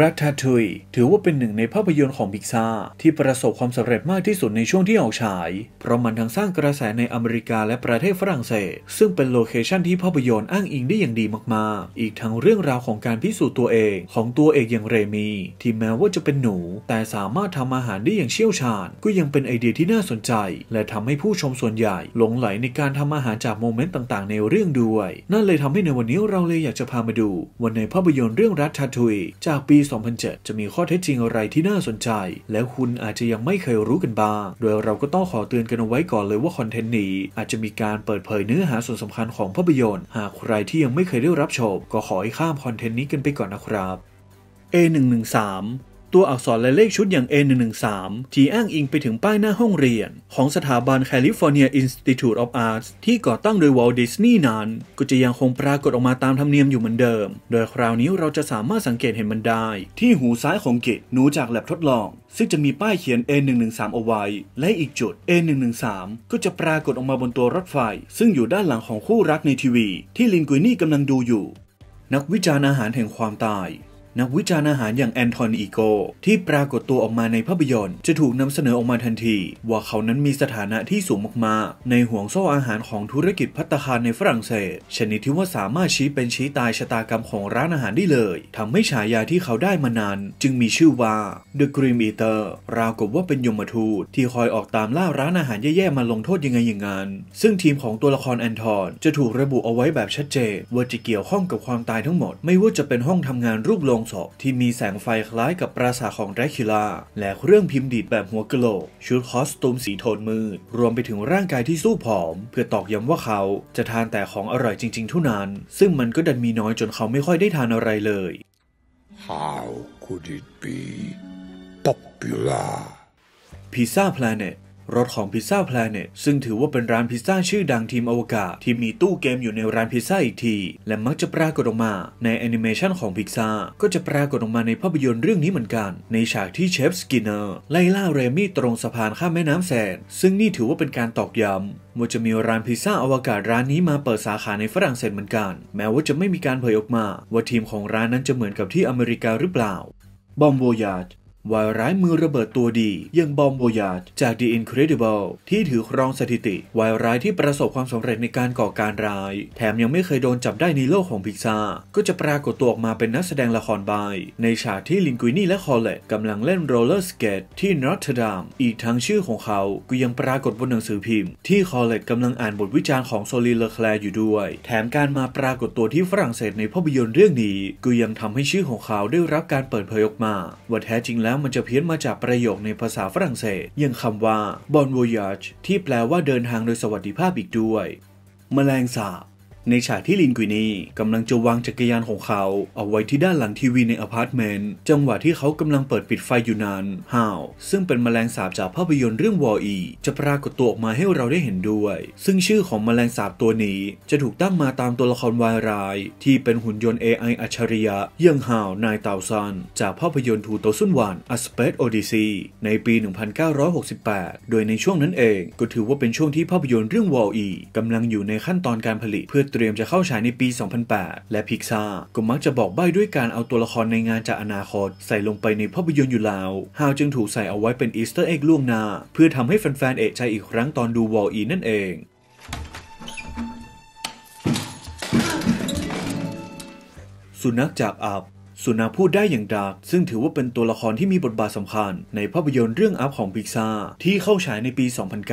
รัตทุยถือว่าเป็นหนึ่งในภาพยนตร์ของพิกซาที่ประสบความสำเร็จมากที่สุดในช่วงที่ออกฉาย เพราะมันทั้งสร้างกระแสในอเมริกาและประเทศฝรั่งเศส ซึ่งเป็นโลเคชันที่ภาพยนตร์อ้างอิงได้อย่างดีมากๆ อีกทั้งเรื่องราวของการพิสูจน์ตัวเองของตัวเอกอย่างเรมี ที่แม้ว่าจะเป็นหนู แต่สามารถทำอาหารได้อย่างเชี่ยวชาญ ก็ยังเป็นไอเดียที่น่าสนใจ และทำให้ผู้ชมส่วนใหญ่ หลงไหลในการทำอาหารจากโมเมนต์ต่าง ๆ ในเรื่องด้วย นั่นเลยทำให้ในวันนี้เราเลยอยากจะพามาดูวันในภาพยนตร์เรื่องรัตทุยจากปี2007 จะมีข้อเท็จจริงอะไรที่น่าสนใจ และคุณอาจจะยังไม่เคยรู้กันบ้าง โดยเราก็ต้องขอเตือนกันเอาไว้ก่อนเลยว่าคอนเทนต์นี้ อาจจะมีการเปิดเผยเนื้อหาส่วนสำคัญของภาพยนตร์หากใครที่ยังไม่เคยได้รับชมก็ขอให้ข้ามคอนเทนต์นี้กันไปก่อนนะครับ A113 ตัวอักษรและเลขชุดอย่าง A113 ที่อ้างอิงไปถึงป้ายหน้าห้องเรียนของสถาบัน California Institute of Arts ที่ก่อตั้งโดยวอลดิสนีย์นั้น ก็จะยังคงปรากฏออกมาตามธรรมเนียมอยู่เหมือนเดิม โดยคราวนี้เราจะสามารถสังเกตเห็นมันได้ ที่หูซ้ายของกิตหนูจากแลบทดลอง ซึ่งจะมีป้ายเขียน A113 เอาไว้และอีกจุด A113 ก็จะปรากฏออกมาบนตัวรถไฟ ซึ่งอยู่ด้านหลังของคู่รักในทีวี ที่ลินกุยนี่กำลังดูอยู่ นักวิจารณ์อาหารแห่งความตายนักวิจารณ์อาหารอย่างแอนโทนีโกที่ปรากฏตัวออกมาในภาพยนตร์ จะถูกนำเสนอออกมาทันที ว่าเขานั้นมีสถานะที่สูงมากๆในห่วงโซ่อาหารของธุรกิจพัตคารในฝรั่งเศส ชนิดที่ว่าสามารถชี้เป็นชี้ตายชะตากรรมของร้านอาหารได้เลย ทำให้ฉายาที่เขาได้มานาน จึงมีชื่อว่า The Grim Eater ราวกับว่าเป็นยมทูตที่คอยออกตามล่าร้านอาหารแย่ๆมาลงโทษยังไงอย่างนั้นซึ่งทีมของตัวละครแอนทอน จะถูกระบุเอาไว้แบบชัดเจนว่าจะเกี่ยวข้องกับความตายทั้งหมดไม่ว่าจะเป็นห้องทำงานรูปลงองศพที่มีแสงไฟคล้ายกับปราสาทของแรคิล่าและเครื่องพิมพ์ดีดแบบหัวกะโหลก ชุดคอสตูมสีโทนมืด รวมไปถึงร่างกายที่สู้ผอม เพื่อตอกย้ำว่าเขาจะทานแต่ของอร่อยจริงๆเท่านั้น ซึ่งมันก็ดันมีน้อยจนเขาไม่ค่อยได้ทานอะไรเลย How could it be popular Pizza Planet รถของพิซซ่าแพลเน็ตซึ่งถือว่าเป็นร้านพิซซ่าชื่อดังทีมอวกาศที่มีตู้เกมอยู่ในร้านพิซซ่าอีกที และมักจะปรากฏออกมา ในแอนิเมชันของพิซซ่าก็จะปรากฏออกมาในภาพยนตร์เรื่องนี้เหมือนกัน ในฉากที่เชฟสกินเนอร์ ไล่ล่าเรมี่ตรงสะพานข้ามแม่น้ำแสน ซึ่งนี่ถือว่าเป็นการตอกย้ำ ว่าจะมีร้านพิซซ่าอวกาศร้านนี้มาเปิดสาขาในฝรั่งเศสเหมือนกัน แม้ว่าจะไม่มีการเผยออกมา ว่าทีมของร้านนั้นจะเหมือนกับที่อเมริกาหรือเปล่า บอมโบยาจวายร้ายมือระเบิดตัวดี ยังบอมโบยาดจาก The Incredible ที่ถือครองสถิติวายร้ายที่ประสบความสำเร็จในการก่อการร้าย แถมยังไม่เคยโดนจับได้ในโลกของพิกซาก็จะปรากฏตัวออกมาเป็นนักแสดงละครบาย ในฉากที่ลินกุยนี่และคอเลตกำลังเล่นโรลเลอร์สเกตที่นอตเทดามอีกทั้งชื่อของเขาก็ยังปรากฏบนหนังสือพิมพ์ที่คอเลตกำลังอ่านบทวิจารณ์ของโซลีเลอแคลอยู่ด้วย แถมการมาปรากฏตัวที่ฝรั่งเศสในภาพยนตร์เรื่องนี้ก็ยังทำให้ชื่อของเขาได้รับการเปิดเผยออกมาว่าแท้จริงแล้วแล้วมันจะเพี้ยนมาจากประโยคในภาษาฝรั่งเศสอย่างคำว่า bon voyage ที่แปลว่าเดินทางโดยสวัสดิภาพอีกด้วย แมลงสาบในฉากที่ลินกุยนีกำลังจะวางจักรยานของเขา เอาไว้ที่ด้านหลังทีวีในอพาร์ตเมนต์จังหวะที่เขากำลังเปิดปิดไฟอยู่นั้นฮาวซึ่งเป็นแมลงสาบจากภาพยนตร์เรื่องวอลอีจะปรากฏตัวออกมาให้เราได้เห็นด้วย ซึ่งชื่อของแมลงสาบตัวนี้จะถูกตั้งมาตามตัวละครวายร้ายที่เป็นหุ่นยนต์ AI อัจฉริยะเยื่องฮาวนายเตาซันจากภาพยนตร์ทูโตซุนวันอสเปซโอดิซีในปี1968โดยในช่วงนั้นเองก็ถือว่าเป็นช่วงที่ภาพยนตร์เรื่องวอลอีกำลังอยู่ในขั้นตอนการผลิตเพื่อเตรียมจะเข้าฉายในปี 2008 และพิกซ่าก็มักจะบอกใบ้ด้วยการเอาตัวละครในงานจากอนาคต ใส่ลงไปในภาพยนตร์อยู่แล้ว ฮาวจึงถูกใส่เอาไว้เป็นอีสเตอร์เอ็กล่วงหน้า เพื่อทำให้แฟนๆเอกใจอีกครั้งตอนดูวอลอีนั่นเอง สุนัขจากอับสุนาพูดได้อย่างดาร์กซึ่งถือว่าเป็นตัวละครที่มีบทบาทสำคัญ ในภาพยนตร์เรื่องอัพของพิกซาที่เข้าฉายในปี 2009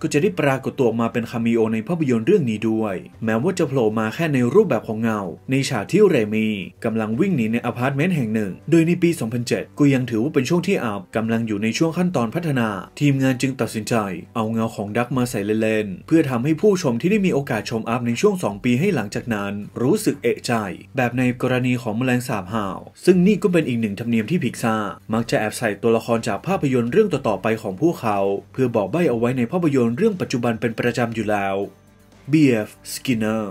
ก็จะได้ปรากฏตัวออกมาเป็นคาเมโอในภาพยนตร์เรื่องนี้ด้วย แม้ว่าจะโผล่มาแค่ในรูปแบบของเงา ในฉากที่เรมีกำลังวิ่งหนีในอพาร์ตเมนต์แห่งหนึ่ง โดยในปี 2007 ก็ยังถือว่าเป็นช่วงที่อัพกำลังอยู่ในช่วงขั้นตอนพัฒนา ทีมงานจึงตัดสินใจเอาเงาของดักมาใส่เล่นๆเพื่อทำให้ผู้ชมที่ได้มีโอกาสชมอัพในช่วง 2 ปีให้หลังจากนั้น รู้สึกเอะใจ แบบในกรณีของแมลงสาบหาาซึ่งนี่ก็เป็นอีกหนึ่งธรรมเนียมที่พิกซ่า มักจะแอบใส่ตัวละครจากภาพยนตร์เรื่องต่อๆไปของพวกเขา เพื่อบอกใบ้เอาไว้ในภาพยนตร์เรื่องปัจจุบันเป็นประจำอยู่แล้ว B.F. Skinner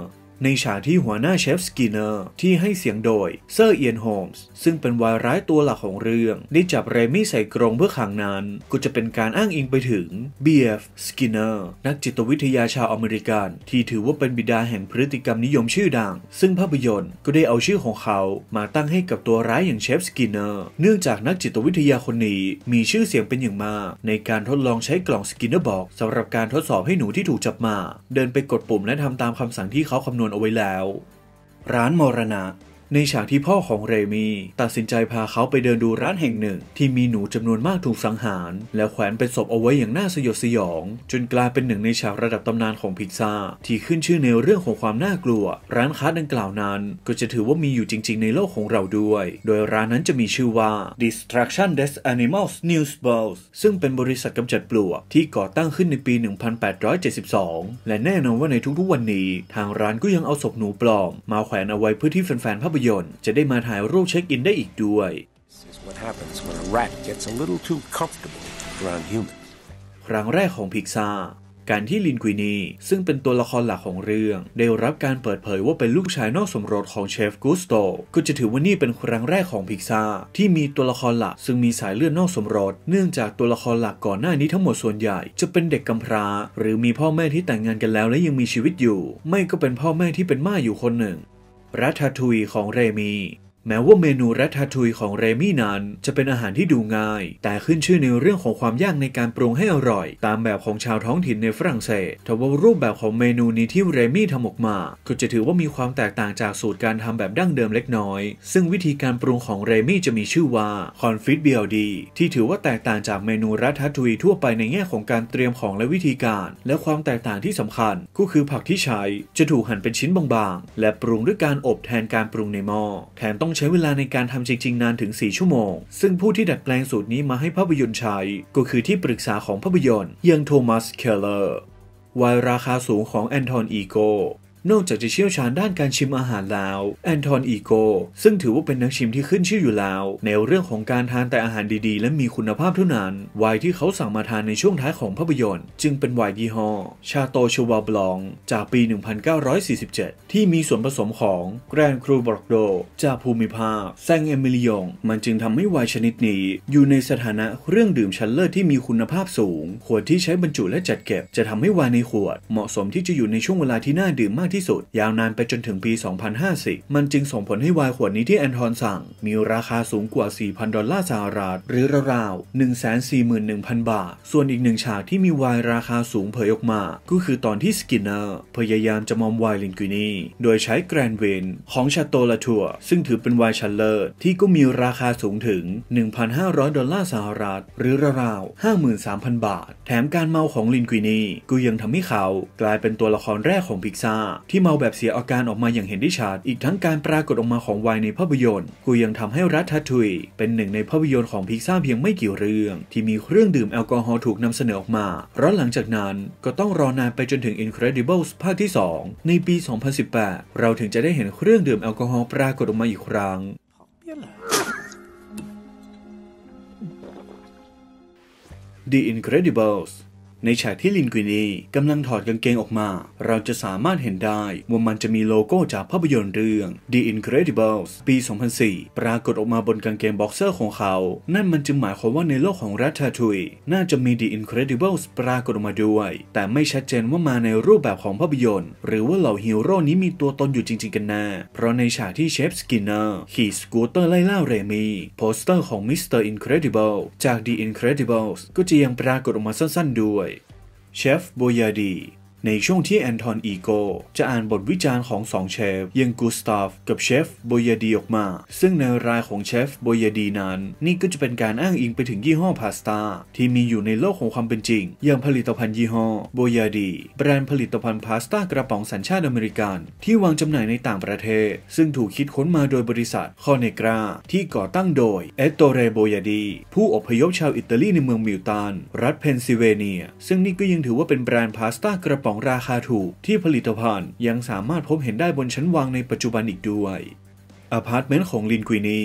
ในฉากที่หัวหน้าเชฟสกินเนอร์ที่ให้เสียงโดยเซอร์เอียนโฮมส์ซึ่งเป็นวายร้ายตัวหลักของเรื่อง ได้จับเรมี่ใส่กรงเพื่อขังนั้นก็จะเป็นการอ้างอิงไปถึงเบียฟสกินเนอร์นักจิตวิทยาชาวอเมริกัน ที่ถือว่าเป็นบิดาแห่งพฤติกรรมนิยมชื่อดัง ซึ่งภาพยนตร์ก็ได้เอาชื่อของเขามาตั้งให้กับตัวร้ายอย่างเชฟสกินเนอร์เนื่องจากนักจิตวิทยาคนนี้มีชื่อเสียงเป็นอย่างมากในการทดลองใช้กล่องสกินเนอร์บอกสำหรับการทดสอบให้หนูที่ถูกจับมา เดินไปกดปุ่มและทำตามคำสั่งที่เขาคำนวณนวนเอาไว้แล้ว ร้านมรณะในฉากที่พ่อของเรมีตัดสินใจพาเขาไปเดินดูร้านแห่งหนึ่งที่มีหนูจำนวนมากถูกสังหาร และแขวนเป็นศพเอาไว้อย่างน่าสยดสยองจนกลายเป็นหนึ่งในฉากระดับตำนานของพิซซ่าที่ขึ้นชื่อในเรื่องของความน่ากลัว ร้านค้าดังกล่าวนั้น ก็จะถือว่ามีอยู่จริงๆในโลกของเราด้วย โดยร้านนั้นจะมีชื่อว่า Destruction Death Animals News b o l s ซึ่งเป็นบริษัทกำจัดปลวกที่ก่อตั้งขึ้นในปี 1872 และแน่นอนว่าในทุกๆวันนี้ ทางร้านก็ยังเอาศพหนูปลอมมาแขวนเอาไว้เพื่อที่แฟนๆภาพยนตร์จะได้มาถ่ายรูปเช็คอินได้อีกด้วย ครั้งแรกของพิกซาการที่ลินกุินี ซึ่งเป็นตัวละครหลักของเรื่องได้รับการเปิดเผยว่าเป็นลูกชายนอกสมรสของเชฟกุสโตก็จะถือว่านี่เป็นครั้งแรกของพิกซาที่มีตัวละครหลัก ซึ่งมีสายเลือดนอกสมรส เนื่องจากตัวละครหลักก่อนหน้านี้ทั้งหมดส่วนใหญ่ จะเป็นเด็กกำพร้า หรือมีพ่อแม่ที่แต่งงานกันแล้วและยังมีชีวิตอยู่ ไม่ก็เป็นพ่อแม่ที่เป็นม่าอยู่คนหนึ่งรัฐทุยของเรมีแม้ว่าเมนูแรทาทุยของเรมี่นั้น จะเป็นอาหารที่ดูง่าย แต่ขึ้นชื่อในเรื่องของความยากในการปรุงให้อร่อยตามแบบของชาวท้องถิ่นในฝรั่งเศสแต่ว่ารูปแบบของเมนูนี้ที่เรมี่ทำออกมา ก็จะถือว่ามีความแตกต่างจากสูตรการทำแบบดั้งเดิมเล็กน้อย ซึ่งวิธีการปรุงของเรมี่จะมีชื่อว่าคอนฟิตเบียลดีที่ถือว่าแตกต่างจากเมนูแรทาทุยทั่วไปในแง่ของการเตรียมของและวิธีการ และความแตกต่างที่สำคัญก็คือผักที่ใช้จะถูกหั่นเป็นชิ้นบางๆ และปรุงด้วยการอบแทนการปรุงในหม้อแถมต้องใช้เวลาในการทำจริง ๆ นานถึง 4 ชั่วโมง ซึ่งผู้ที่ดัดแปลงสูตรนี้มาให้ภาพยนตร์ใช้ ก็คือที่ปรึกษาของภาพยนตร์ยังโทมัส เคลเลอร์วายราคาสูงของแอนโทนอีโกนอกจากจะเชี่ยวชาญด้านการชิมอาหารแล้วแอนทอนอีโก ซึ่งถือว่าเป็นนักชิมที่ขึ้นชื่ออยู่แล้ว ในเรื่องของการทานแต่อาหารดีๆ และมีคุณภาพเท่านั้นไวน์ที่เขาสั่งมาทานในช่วงท้ายของภาพยนตร์จึงเป็นไวน์ยี่ห้อชาโตชวาบลอง จากปี 1947 ที่มีส่วนผสมของแกรนครูบรอกโดจากภูมิภาคแซงเอมิลิยงมันจึงทำให้วัยชนิดนี้ อยู่ในสถานะเครื่องดื่มชั้นเลิศที่มีคุณภาพสูง ขวดที่ใช้บรรจุและจัดเก็บจะทำให้วัยในขวดเหมาะสมที่จะอยู่ในช่วงเวลาที่น่าดื่มมากที่ที่สุดยาวนานไปจนถึงปี 2050 มันจึงส่งผลให้วายขวดนี้ที่แอนทอนสั่ง มีราคาสูงกว่า 4,000 ดอลลาร์สหรัฐ หรือราวๆ 141,000 บาท ส่วนอีกหนึ่งฉากที่มีวายราคาสูงเผยออกมา ก็คือตอนที่สกินเนอร์พยายามจะมอมวายลินกุนี โดยใช้แกรนเวนของชาโตลาทัว ซึ่งถือเป็นวายชัลเลอร์ที่ก็มีราคาสูงถึง 1,500 ดอลลาร์สหรัฐหรือราวๆ 53,000 บาท แถมการเมาของลินกุนีก็ยังทำให้เขา กลายเป็นตัวละครแรกของพิกซ่าที่เมาแบบเสียอาการออกมาอย่างเห็นได้ชัด อีกทั้งการปรากฏออกมาของวายในภาพยนตร์ก็ยังทำให้รัฐทัตุย เป็นหนึ่งในภาพยนตร์ของพิกซ่าเพียงไม่กี่เรื่อง ที่มีเครื่องดื่มแอลกอฮอล์ถูกนำเสนอออกมาเพราะหลังจากนั้นก็ต้องรอนานไปจนถึง Incredibles ภาคที่ 2 ในปี 2018 เราถึงจะได้เห็นเครื่องดื่มแอลกอฮอล์ปรากฏออกมาอีกครั้งดี The Incredibles ในฉากที่ลินกุินีกำลังถอดกางเกงออกมา เราจะสามารถเห็นได้ว่ามันจะมีโลโก้จากภาพยนตร์เรื่อง The Incredibles ปี 2004 ปรากฏออกมาบนกางเกงบ็อกเซอร์ของเขา นั่นมันจึงหมายความว่าในโลกของรัตาทุยน่าจะมี The Incredibles ปรากฏออกมาด้วย แต่ไม่ชัดเจนว่ามาในรูปแบบของภาพยนตร์ หรือว่าเหล่าฮีโร่นี้มีตัวตนอยู่จริง ๆกันแน่เพราะในฉากที่เชฟสกินเนอร์ขี่สกูตเตอร์ไล่ล่าเรมีโปสเตอร์ของ Mr. Incredible จาก The Incredibles ก็จะยังปรากฏออกมาสั้นๆด้วย Chef Boyardee ในช่วงที่แอนทอน อีโก จะอ่านบทวิจารณ์ของสองเชฟยังกูสตาฟกับเชฟโบยาดีออกมา ซึ่งในรายของเชฟโบยาดีนั้น นี่ก็จะเป็นการอ้างอิงไปถึงยี่ห้อพาสต้าที่มีอยู่ในโลกของความเป็นจริง อย่างผลิตภัณฑ์ยี่ห้อโบยาดี แบรนด์ผลิตภัณฑ์พาสต้ากระป๋องสัญชาติอเมริกันที่วางจำหน่ายในต่างประเทศ ซึ่งถูกคิดค้นมาโดยบริษัทคอเนกราที่ก่อตั้งโดยเอตโตเรโบยาดี ผู้อพยพชาวอิตาลีในเมืองมิลตันรัฐเพนซิลเวเนีย ซึ่งนี่ก็ยังถือว่าเป็นแบรนด์พาสต้ากระป๋องของราคาถูกที่ผลิตภัณฑ์ยังสามารถพบเห็นได้บนชั้นวางในปัจจุบันอีกด้วยอพาร์ตเมนต์ของลินกุินี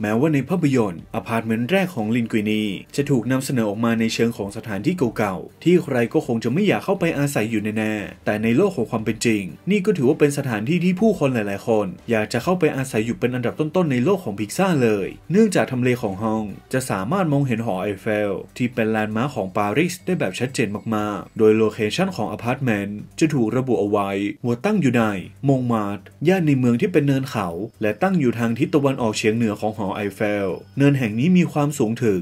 แม้ว่าในภาพยนตร์อพาร์ตเมนต์แรกของลินกุยนีจะถูกนำเสนอออกมาในเชิงของสถานที่เก่าๆที่ใครก็คงจะไม่อยากเข้าไปอาศัยอยู่แน่ๆ แต่ในโลกของความเป็นจริง นี่ก็ถือว่าเป็นสถานที่ที่ผู้คนหลายๆ คนอยากจะเข้าไปอาศัยอยู่เป็นอันดับต้นๆในโลกของพิกซ่าเลย เนื่องจากทำเลของห้องจะสามารถมองเห็นหอไอเฟลที่เป็นแลนด์มาร์คของปารีสได้แบบชัดเจนมากๆ โดยโลเคชันของอพาร์ตเมนต์จะถูกระบุเอาไว้ว่าตั้งอยู่ในมงมาร์ย่านในเมืองที่เป็นเนินเขาและตั้งอยู่ทางทิศตะวันออกเฉียงเหนือของหออไอเฟลเนินแห่งนี้มีความสูงถึง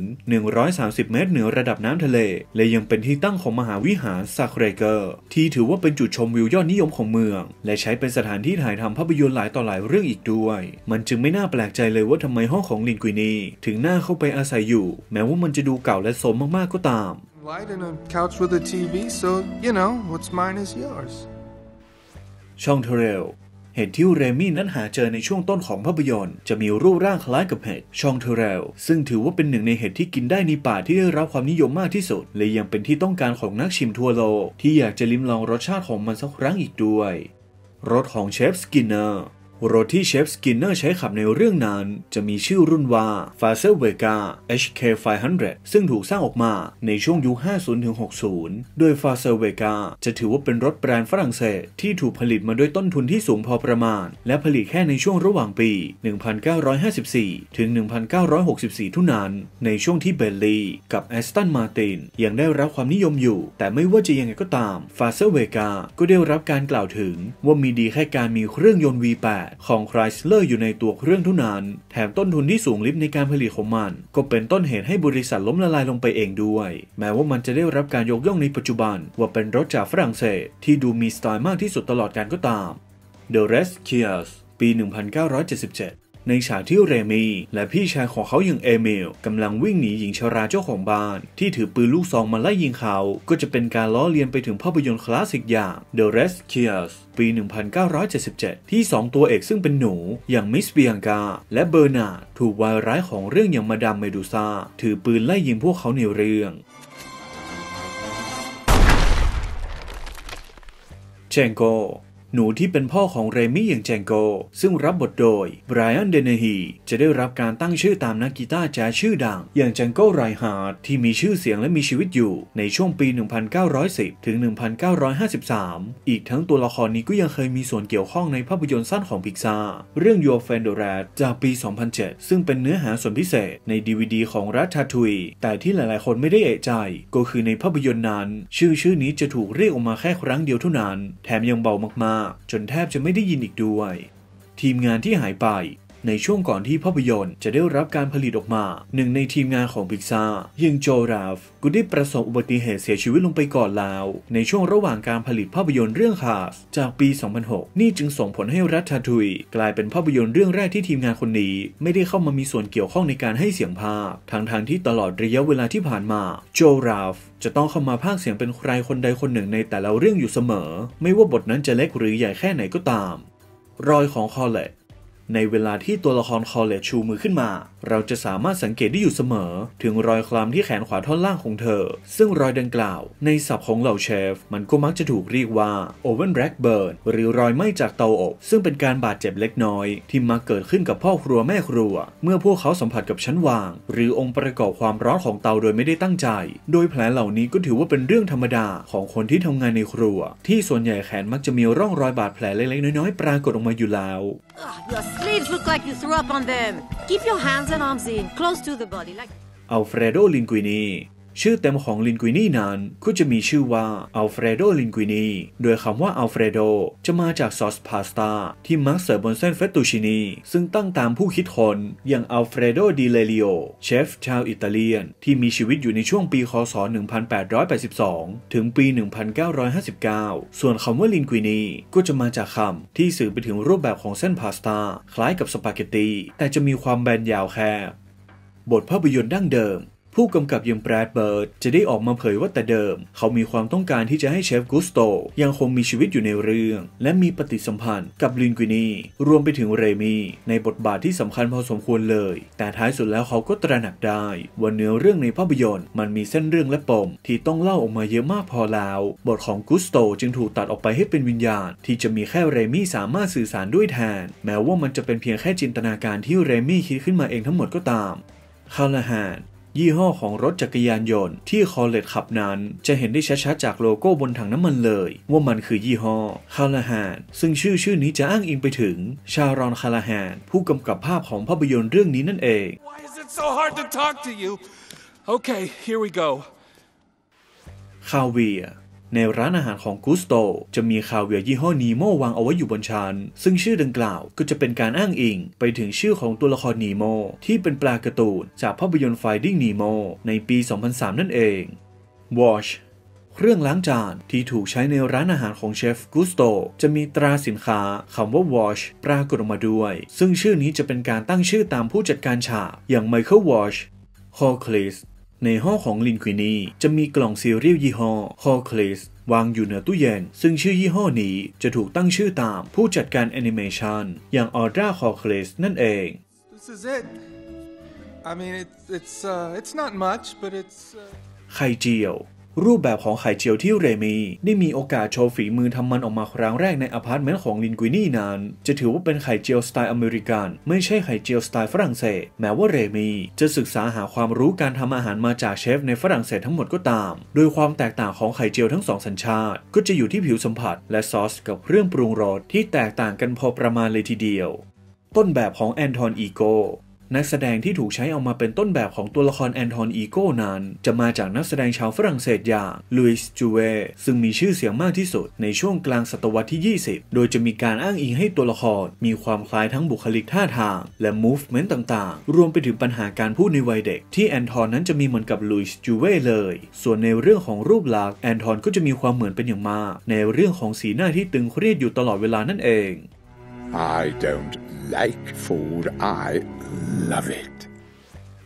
130 เมตรเหนือระดับน้ำทะเล และยังเป็นที่ตั้งของมหาวิหารซากเรเกอร์ ที่ถือว่าเป็นจุดชมวิวยอดนิยมของเมือง และใช้เป็นสถานที่ถ่ายทำภาพยนตร์หลายต่อหลายเรื่องอีกด้วย มันจึงไม่น่าแปลกใจเลยว่าทำไมห้องของลินกุยนี ถึงน่าเข้าไปอาศัยอยู่ แม้ว่ามันจะดูเก่าและโทรมมากๆก็ตาม light ช่องเทเรลเห็ดที่เรมี่นั้นหาเจอในช่วงต้นของภาพยนตร์จะมีรูปร่างคล้ายกับเห็ดชองเทเรลซึ่งถือว่าเป็นหนึ่งในเห็ดที่กินได้ในป่าที่ได้รับความนิยมมากที่สุดและยังเป็นที่ต้องการของนักชิมทั่วโลกที่อยากจะลิ้มลองรสชาติของมันสักครั้งอีกด้วย รสของเชฟสกินเนอร์รถที่เชฟสกินเนอร์ใช้ขับในเรื่องนั้น จะมีชื่อรุ่นว่า f a s e r v e g a HK500 ซึ่งถูกสร้างออกมาในช่วงยุค 50-60 โดย f a s e r v e g a จะถือว่าเป็นรถแบรนด์ฝรั่งเศสที่ถูกผลิตมาด้วยต้นทุนที่สูงพอประมาณและผลิตแค่ในช่วงระหว่างปี 1954 ถึง 1964เท่านั้น ในช่วงที่เบลลี่กับแอสตันมาตินยังได้รับความนิยมอยู่ แต่ไม่ว่าจะยังไงก็ตาม f a s e r v e g a ก็ได้รับการกล่าวถึงว่ามีดีแค่การมีเครื่องยนต์ V8 ของ Chrysler อยู่ในตัวเครื่องเท่านั้น แถมต้นทุนที่สูงลิบในการผลิตของมัน ก็เป็นต้นเหตุให้บริษัทล้มละลายลงไปเองด้วย แม้ว่ามันจะได้รับการยกย่องในปัจจุบัน ว่าเป็นรถจากฝรั่งเศส ที่ดูมีสไตล์มากที่สุดตลอดการก็ตาม The Red Gears ปี 1977ในฉากที่เรมี และพี่ชายของเขาอย่างเอเมลกำลังวิ่งหนีหญิงชราเจ้าของบ้าน ที่ถือปืนลูกซองมาไล่ยิงเขา ก็จะเป็นการล้อเลียนไปถึงภาพยนตร์คลาสสิกอย่าง The Rescuers ปี 1977 ที่2ตัวเอกซึ่งเป็นหนู อย่างมิสเบียงกาและเบอร์นาถูกวายร้ายของเรื่องอย่างมาดามเมดูซาถือปืนไล่ยิงพวกเขาในเรื่องเชงโกหนูที่เป็นพ่อของเรมี่อย่างแจงโกซึ่งรับบทโดยไบรอันเดนเนฮี จะได้รับการตั้งชื่อตามนักกีตาร์แจ๊ชื่อดัง อย่างแจงโกไรฮาร์ดที่มีชื่อเสียงและมีชีวิตอยู่ในช่วงปี 1910ถึง1953 อีกทั้งตัวละครนี้ก็ยังเคยมีส่วนเกี่ยวข้องในภาพยนตร์สั้นของพิกซาเรื่อง Your f r i e n d r จากปี 2007 ซึ่งเป็นเนื้อหาส่วนพิเศษ ในดีวดีของรัชทุยแต่ที่หลายๆ คนไม่ได้เอะใจ ก็คือในภาพยนตร์นั้นชื่อชื่อนี้จะถูกเรียกออกมาแค่ครั้งเดียวเท่านั้นแถมยังเบามากๆากจนแทบจะไม่ได้ยินอีกด้วย ทีมงานที่หายไปในช่วงก่อนที่ภาพยนตร์จะได้รับการผลิตออกมา หนึ่งในทีมงานของพิกซายิงโจราฟก็ได้ประสบอุบัติเหตุเสียชีวิตลงไปก่อนแล้ว ในช่วงระหว่างการผลิตภาพยนตร์เรื่องคาสจากปี 2006 นี่จึงส่งผลให้รัฐทาทุย กลายเป็นภาพยนตร์เรื่องแรกที่ทีมงานคนนี้ ไม่ได้เข้ามามีส่วนเกี่ยวข้องในการให้เสียงภาคทั้งทางที่ตลอดระยะเวลาที่ผ่านมา โจราฟ จะต้องเข้ามาพากเสียงเป็นใครคนใดคนหนึ่งในแต่ละเรื่องอยู่เสมอ ไม่ว่าบทนั้นจะเล็กหรือใหญ่แค่ไหนก็ตาม รอยของคอเลตในเวลาที่ตัวละครคอเลตชูมือขึ้นมา เราจะสามารถสังเกตได้อยู่เสมอ ถึงรอยคลำที่แขนขวาท่อนล่างของเธอ ซึ่งรอยดังกล่าว ในศัพท์ของเหล่าเชฟมันก็มักจะถูกเรียกว่าโอเวนแบล็กเบิร์นหรือรอยไหม้จากเตาอบ ซึ่งเป็นการบาดเจ็บเล็กน้อย ที่มักเกิดขึ้นกับพ่อครัวแม่ครัว เมื่อพวกเขาสัมผัสกับชั้นวาง หรือองค์ประกอบความร้อนของเตาโดยไม่ได้ตั้งใจ โดยแผลเหล่านี้ก็ถือว่าเป็นเรื่องธรรมดาของคนที่ทำงานในครัว ที่ส่วนใหญ่แขนมักจะมีร่องรอยบาดแผลเล็กๆน้อยๆปรากฏออกมาอยู่แล้ว sleeves look like you threw up on them. Keep your hands and arms in, close to the body, like... Alfredo Linguini ชื่อเต็มของลินกุินีนั้นก็จะมีชื่อว่าอัลเฟรโดลินกุินีโดยคำว่าอัลเฟรโดจะมาจากซอสพาสต้าที่มักเสิร์ฟบนเส้นเฟตตูชินีซึ่งตั้งตามผู้คิดคนอย่างอัลเฟรโดดิเลลิโอเชฟชาวอิตาเลียน ที่มีชีวิตอยู่ในช่วงปีคศ1882 ถึงปี 1959 ส่วนคำว่าลินกุินีก็จะมาจากคำที่สื่อไปถึงรูปแบบของเส้นพาสต้าคล้ายกับสปาเกตตีแต่จะมีความแบนยาวแคบบทภาพยนตร์ดั้งเดิมผู้กำกับยังแบรดเบิร์ดจะได้ออกมาเผยว่าแต่เดิม เขามีความต้องการที่จะให้เชฟกุสโต ยังคงมีชีวิตอยู่ในเรื่อง และมีปฏิสัมพันธ์กับลินกุนีรวมไปถึงเรมี่ในบทบาทที่สำคัญพอสมควรเลย แต่ท้ายสุดแล้วเขาก็ตระหนักได้ ว่าเนื้อเรื่องในภาพยนตร์ มันมีเส้นเรื่องและปมที่ต้องเล่าออกมาเยอะมากพอแล้ว บทของกุสโต จึงถูกตัดออกไปให้เป็นวิญญาณ ที่จะมีแค่เรมี่สามารถสื่อสารด้วยแทนแม้ว่ามันจะเป็นเพียงแค่จินตนาการที่เรมี่คิดขึ้นมาเองทั้งหมดก็ตามคาลาฮานยี่ห้อของรถจักรยานยนต์ ที่คอเลตขับนั้นจะเห็นได้ชัดๆจากโลโก้บนถังน้ำมันเลย ว่ามันคือยี่ห้อ คาราฮานซึ่งชื่อชื่อนี้จะอ้างอิงไปถึง ชารอนคาราฮานผู้กำกับภาพของภาพยนตร์เรื่องนี้นั่นเอง so hard to talk to you okay here we go คาเวียในร้านอาหารของกูสโตจะมีคาเวียยี่ห้อนีโม วางเอาไว้อยู่บนชานซึ่งชื่อดังกล่าวก็จะเป็นการอ้างอิงไปถึงชื่อของตัวละครนีโมที่เป็นปลากระตูนจากภาพยนตร์ Finding Nemo ในปี 2003 นั่นเอง Wash เครื่องล้างจานที่ถูกใช้ในร้านอาหารของเชฟกุสโตจะมีตราสินค้าคำว่า Wash ปรากฏออกมาด้วย ซึ่งชื่อนี้จะเป็นการตั้งชื่อตามผู้จัดการฉากอย่างไมเคิลวอชฮอคลิสในห้องของลินควินีจะมีกล่องซีเรียลยี่ห้อฮอคลิสวางอยู่เหนือตู้เย็นซึ่งชื่อยี่ห้อนี้จะถูกตั้งชื่อตามผู้จัดการแอนิเมชันอย่างออดราคอคลิสนั่นเอง I mean, it's it's uh, it's not much, but it's. Uh... ไข่เจียวรูปแบบของไข่เจียวที่เรมี ได้มีโอกาสโชว์ฝีมือทำมันออกมาครั้งแรกในอพาร์ตเมนต์ของลินกุยนี่นาน จะถือว่าเป็นไข่เจียวสไตล์อเมริกัน ไม่ใช่ไข่เจียวสไตล์ฝรั่งเศส แม้ว่าเรมี จะศึกษาหาความรู้การทำอาหารมาจากเชฟในฝรั่งเศสทั้งหมดก็ตาม โดยความแตกต่างของไข่เจียวทั้งสองสัญชาติ ก็จะอยู่ที่ผิวสัมผัสและซอสกับเครื่องปรุงรสที่แตกต่างกันพอประมาณเลยทีเดียวต้นแบบของแอนทอนอีโกนักแสดงที่ถูกใช้เอามาเป็นต้นแบบของตัวละครแอนทอนอีโก้นั้นจะมาจากนักแสดงชาวฝรั่งเศสอย่างลุยส์จูเวซึ่งมีชื่อเสียงมากที่สุดในช่วงกลางศตวรรษที่ 20 โดยจะมีการอ้างอิงให้ตัวละครมีความคล้ายทั้งบุคลิกท่าทาง และมูฟเมนต์ต่างๆ รวมไปถึงปัญหาการพูดในวัยเด็ก ที่แอนทอนนั้นจะมีเหมือนกับลุยส์จูเวเลยส่วนในเรื่องของรูปลักษณ์แอนทอนก็จะมีความเหมือนเป็นอย่างมากในเรื่องของสีหน้าที่ตึงเครียดอยู่ตลอดเวลานั่นเอง I don't like food, I love it.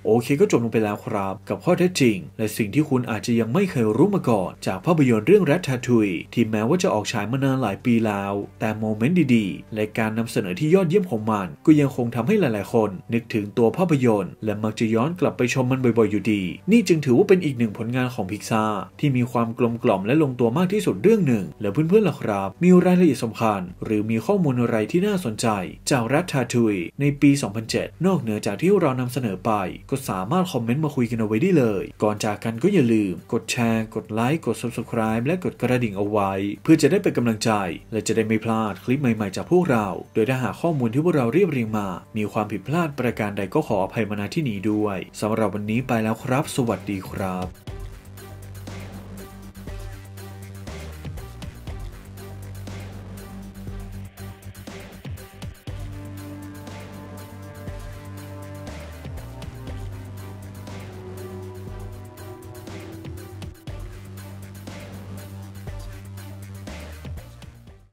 โอเคก็จบลงไปแล้วครับ กับข้อเท็จจริง และสิ่งที่คุณอาจจะยังไม่เคยรู้มาก่อน จากภาพยนตร์เรื่องแรดทาทุยที่แม้ว่าจะออกฉายมานานหลายปีแล้ว แต่โมเมนต์ดีๆและการนำเสนอที่ยอดเยี่ยมของมันก็ยังคงทำให้หลายๆคน นึกถึงตัวภาพยนตร์และมักจะย้อนกลับไปชมมันบ่อยๆอยู่ดี นี่จึงถือว่าเป็นอีกหนึ่งผลงานของพิกซาที่มีความกลมกล่อมและลงตัวมากที่สุดเรื่องหนึ่ง และเพื่อนๆล่ะครับ มีรายละเอียดสำคัญ หรือมีข้อมูลอะไรที่น่าสนใจจากแรดทาทุยในปี 2007 นอกเหนือจากที่เรานำเสนอไปก็สามารถคอมเมนต์มาคุยกันเอาไว้ได้เลย ก่อนจากกันก็อย่าลืม กดแชร์กดไลค์กด subscribe และกดกระดิ่งเอาไว้ เพื่อจะได้เป็นกำลังใจ และจะได้ไม่พลาดคลิปใหม่ๆจากพวกเรา โดยถ้าหากข้อมูลที่พวกเราเรียบเรียงมา มีความผิดพลาดประการใดก็ขออภัยมาณที่นี้ด้วยสำหรับวันนี้ไปแล้วครับ สวัสดีครับ